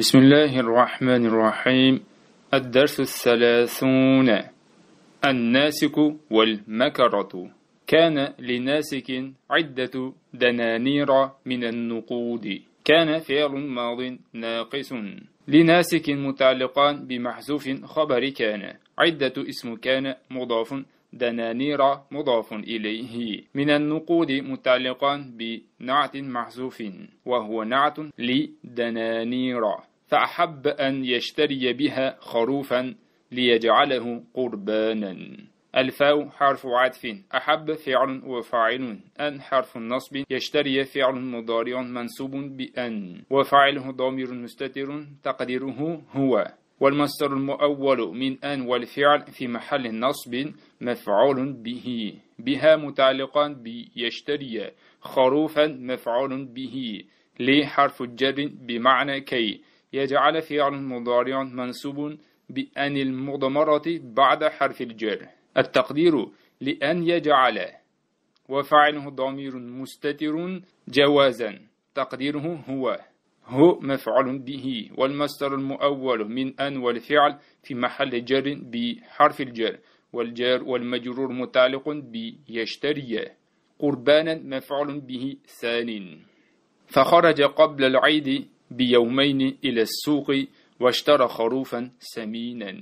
بسم الله الرحمن الرحيم الدرس الثلاثون الناسك والمكرة كان لناسك عدة دنانير من النقود كان فعل ماض ناقص لناسك متعلقان بمحذوف خبر كان عدة اسم كان مضاف دنانير مضاف إليه من النقود متعلقا بنعت محذوف وهو نعت لدنانير فأحب أن يشتري بها خروفا ليجعله قربانا الفاء حرف عطف أحب فعل وفاعل أن حرف نصب يشتري فعل مضارع منصوب بأن وفاعله ضمير مستتر تقديره هو والمصدر المؤول من أن والفعل في محل نصب مفعول به بها متعلقا بيشتري خروفا مفعول به لي حرف جر بمعنى كي يجعل فعل مضارع منصوب بأن المضمرة بعد حرف الجر التقدير لأن يجعل وفعله ضمير مستتر جوازا تقديره هو هو مفعول به والمصدر المؤول من أن والفعل في محل جر بحرف الجر والجار والمجرور متعلق بيشتري قربانا مفعول به ثان فخرج قبل العيد بيومين إلى السوق واشترى خروفا سمينا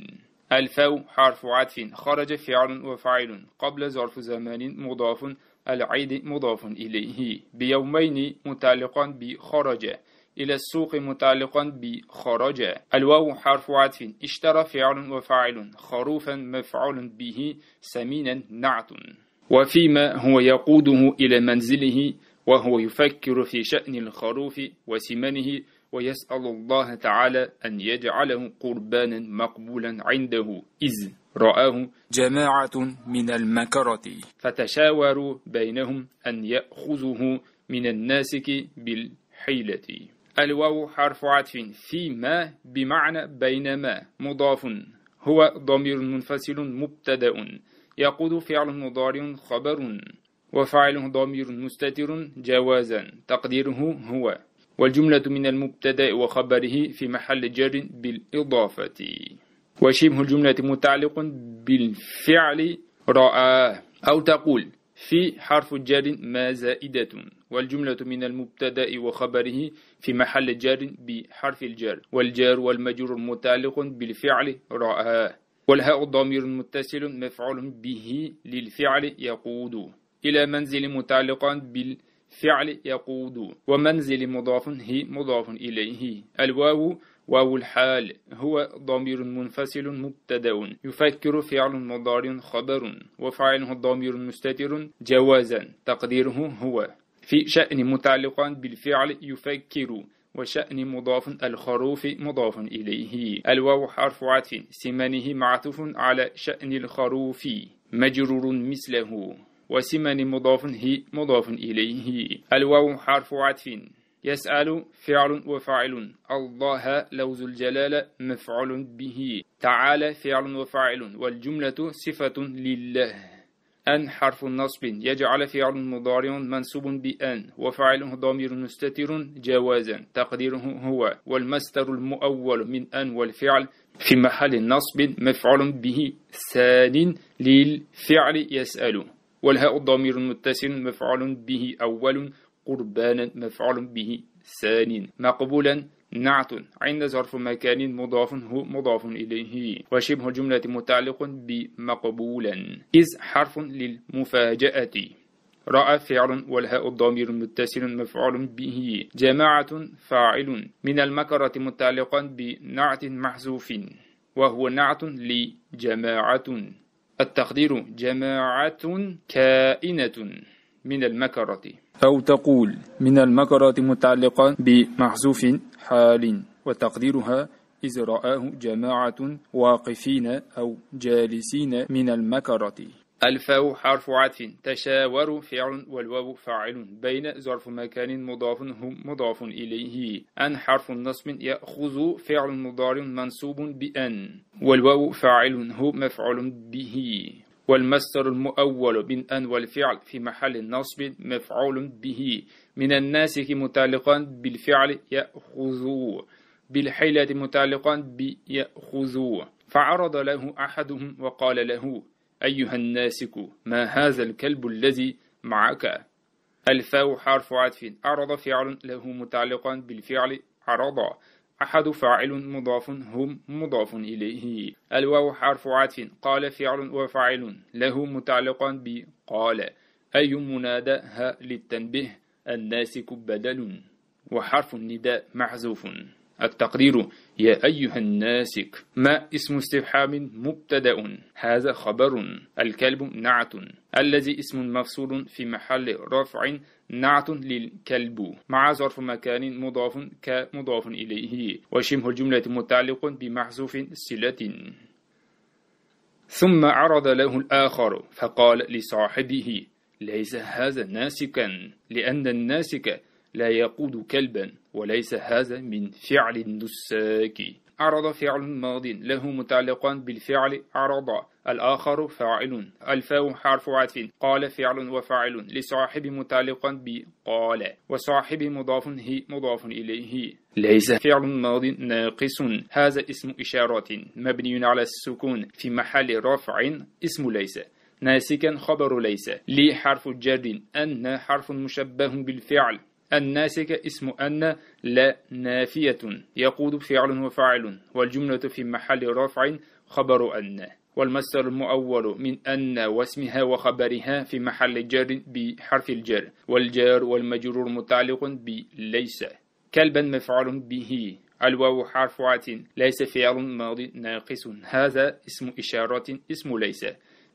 الفاء حرف عطف خرج فعل وفاعل قبل ظرف زمان مضاف العيد مضاف إليه بيومين متعلقا بخرج إلى السوق متعلقا بخرج الواو حرف عطف اشترى فعل وفاعل خروفا مفعول به سمينا نعت وفيما هو يقوده إلى منزله وهو يفكر في شأن الخروف وسمنه ويسأل الله تعالى أن يجعله قربانا مقبولا عنده إذ رآه جماعة من المكرة فتشاوروا بينهم أن يأخذه من الناسك بالحيلة الواو حرف عطف فيما بمعنى بينما مضاف هو ضمير منفصل مبتدأ يقود فعل مضارع خبر وفاعله ضمير مستتر جوازا تقديره هو والجملة من المبتدأ وخبره في محل جر بالإضافة وشبه الجملة متعلق بالفعل رأى أو تقول في حرف جر ما زائدة والجملة من المبتدأ وخبره في محل جر بحرف الجر والجار والمجر متعلق بالفعل رأى والهاء ضمير متصل مفعول به للفعل يقود إلى منزل متعلق بالفعل يقود ومنزل مضاف هي مضاف إليه الواو واو الحال هو ضمير منفصل مبتدا يفكر فعل مضارع خبر وفعله ضمير مستتر جوازا تقديره هو في شأن متعلق بالفعل يفكر وشأن مضاف الخروف مضاف إليه الواو حرف عطف سمنه معطوف على شأن الخروف مجرور مثله وسمن مضاف هي مضاف إليه الواو حرف عطف يسأل فعل وفاعل الله لوز الجلال مفعول به تعالى فعل وفاعل والجملة صفة لله أن حرف نصب يجعل فعل مضارع منصوب بأن وفعل ضمير مستتر جوازا تقديره هو والمستر المؤول من أن والفعل في محل نصب مفعول به ثان للفعل يسأل والهاء ضمير متصل مفعول به أول قربانا مفعول به ثان مقبولا نعت عند ظرف مكان مضاف هو مضاف إليه وشبه الجملة متعلق بمقبولا إذ حرف للمفاجأة رأى فعل والهاء الضمير متصل مفعول به جماعة فاعل من المكرة متعلقا بنعت محذوف وهو نعت لجماعة التقدير جماعة كائنة من المكرة أو تقول من المكرات متعلقة بمحذوف حال وتقديرها إذ رآه جماعة واقفين أو جالسين من المكرة الفاء حرف عطف تشاور فعل والواو فاعل بين ظرف مكان مضاف هم مضاف إليه أن حرف نصب يأخذ فعل مضارع منصوب بأن والواو فاعل هو مفعول به والمصدر المؤول من أن والفعل في محل نصب مفعول به من الناس متعلقا بالفعل يأخذوا بالحيلة متعلقا بيأخذوا فعرض له أحدهم وقال له أيها الناسك ما هذا الكلب الذي معك الفاء حرف عطف عرض فعل له متعلقا بالفعل عرض أحد فاعل مضاف هم مضاف إليه الواو حرف عطف قال فعل وفاعل له متعلقا بقال أي منادى ها للتنبيه الناسك بدل وحرف النداء محذوف التقدير يا أيها الناسك ما اسم استفهام مبتدأ هذا خبر الكلب نعت الذي اسم مفصول في محل رفع نعت للكلب مع ظرف مكان مضاف كمضاف إليه وشبه الجملة متعلق بمحذوف صلة ثم عرض له الآخر فقال لصاحبه ليس هذا ناسكا لأن الناسك لا يقود كلبا وليس هذا من فعل النساك عرض فعل ماض له متعلقا بالفعل عرض الآخر فاعل الفاء حرف عطف قال فعل وفاعل لصاحب متعلقا بقال وصاحب مضاف هي مضاف إليه ليس فعل ماض ناقص هذا اسم إشارة مبني على السكون في محل رفع اسم ليس ناسكا خبر ليس لي حرف جر أن حرف مشبه بالفعل الناسك اسم أن لا نافية يقود فعل وفاعل والجملة في محل رفع خبر أن والمصدر المؤول من أن واسمها وخبرها في محل جر بحرف الجر والجار والمجرور متعلق بليس كلبا مفعول به الواو حرف عات ليس فعل ماضي ناقص هذا اسم إشارة اسم ليس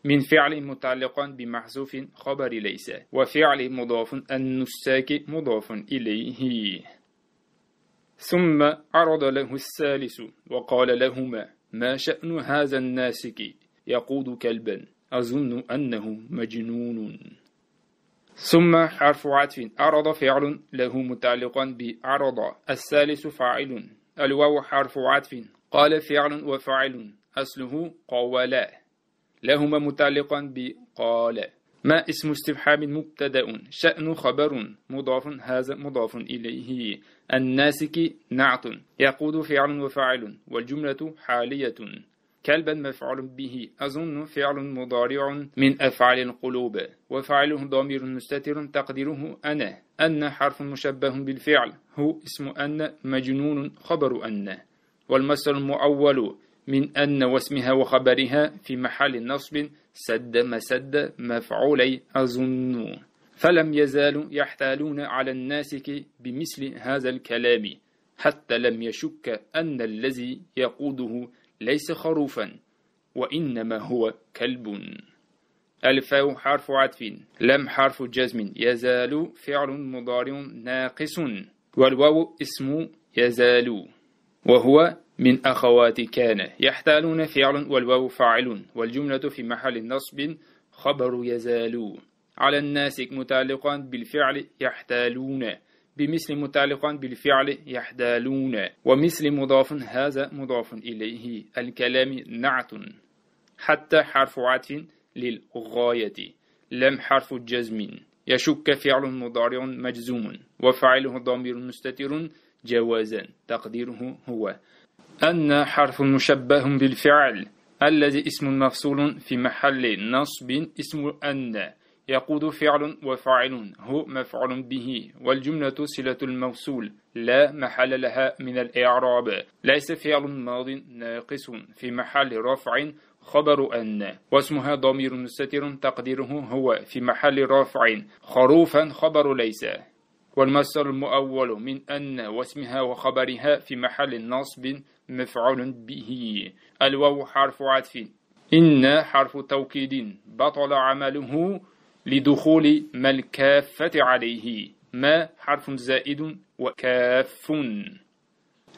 من فعل متعلق بمحذوف خبر ليس وفعل مضاف النساك مضاف إليه ثم عرض له الثالث وقال لهما ما شأن هذا الناسك يقود كلبا أظن أنه مجنون ثم حرف عطف عرض فعل له متعلقا بعرض الثالث فاعل الواو حرف عطف قال فعل وفاعل أصله قولا لهما متعلقا بقال ما اسم استفحام مبتدا شأن خبر مضاف هذا مضاف إليه الناسك نعت يقود فعل وفاعل والجملة حالية كلبا مفعول به أظن فعل مضارع من أفعال القلوب وفعله ضمير مستتر تقديره أنا أن حرف مشبه بالفعل هو اسم أن مجنون خبر أن والمصدر المؤول من أن واسمها وخبرها في محل نصب سد مسد مفعولي أظن فلم يزالوا يحتالون على الناسك بمثل هذا الكلام حتى لم يشك أن الذي يقوده ليس خروفا وإنما هو كلب الفاء حرف عطف لم حرف جزم يزال فعل مضارع ناقص والواو اسم يزال وهو من أخوات كان يحتالون فعل والواو فاعل والجملة في محل نصب خبر يزال على الناس متعلقا بالفعل يحتالون بمثل متعلقا بالفعل يحتالون ومثل مضاف هذا مضاف إليه الكلام نعت حتى حرف عطف للغاية لم حرف جزم يشك فعل مضارع مجزوم وفعله ضمير مستتر جوازا تقديره هو أن حرف مشبه بالفعل الذي اسم مفصول في محل نصب اسم أن يقود فعل وفاعل هو مفعول به والجملة صلة الموصول لا محل لها من الإعراب ليس فعل ماض ناقص في محل رفع خبر أن واسمها ضمير مستتر تقديره هو في محل رفع خروفا خبر ليس والمصدر المؤول من أن واسمها وخبرها في محل نصب مفعول به الواو حرف عطف إن حرف توكيد بطل عمله لدخول ما الكافة عليه ما حرف زائد وكاف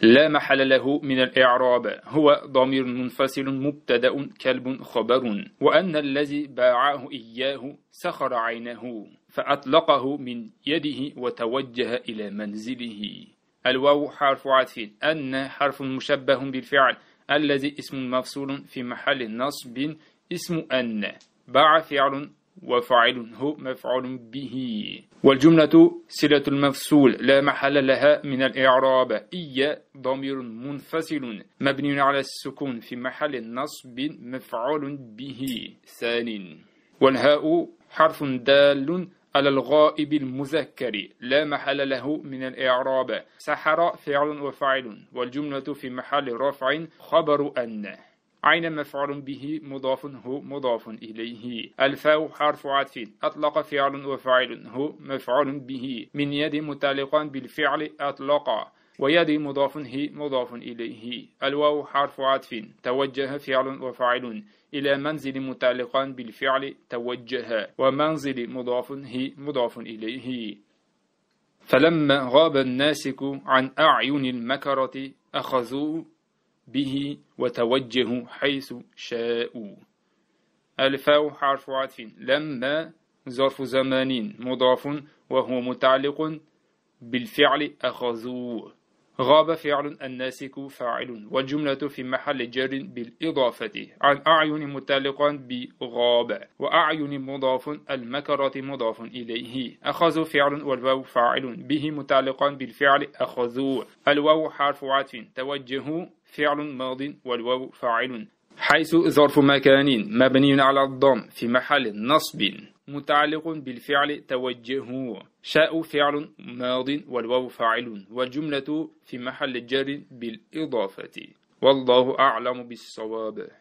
لا محل له من الإعراب هو ضمير منفصل مبتدأ كلب خبر وأن الذي باعه إياه سخر عينه فأطلقه من يده وتوجه إلى منزله الواو حرف عطف أن حرف مشبه بالفعل الذي اسم مفصول في محل نصب اسم أن باع فعل وفاعل هو مفعول به والجملة صلة المفصول لا محل لها من الإعراب إي ضمير منفصل مبني على السكون في محل نصب مفعول به ثان والهاء حرف دال على الغائب المذكر لا محل له من الإعراب سحر فعل وفاعل والجملة في محل رفع خبر أن عين مفعول به مضاف هو مضاف إليه الفاء حرف عطف أطلق فعل وفاعل هو مفعول به من يد متعلقا بالفعل أطلق ويدي مضاف هي مضاف إليه الواو حرف عطف توجه فعل وفاعل إلى منزل متعلقا بالفعل توجه ومنزل مضاف هي مضاف إليه فلما غاب الناسك عن أعين المكرة أخذوا به وتوجهوا حيث شاءوا الفاء حرف عطف لما ظرف زمان مضاف وهو متعلق بالفعل أخذوه غاب فعل الناسك فاعل والجملة في محل جر بالإضافة عن أعين متعلقا بغاب وأعين مضاف المكرة مضاف إليه أخذوا فعل والواو فاعل به متعلقا بالفعل أخذوا الواو حرف عطف توجه فعل ماض والواو فاعل حيث ظرف مكان مبني على الضم في محل نصب متعلق بالفعل توجه شاء فعل ماض والواو فاعل والجملة في محل جر بالإضافة والله أعلم بالصواب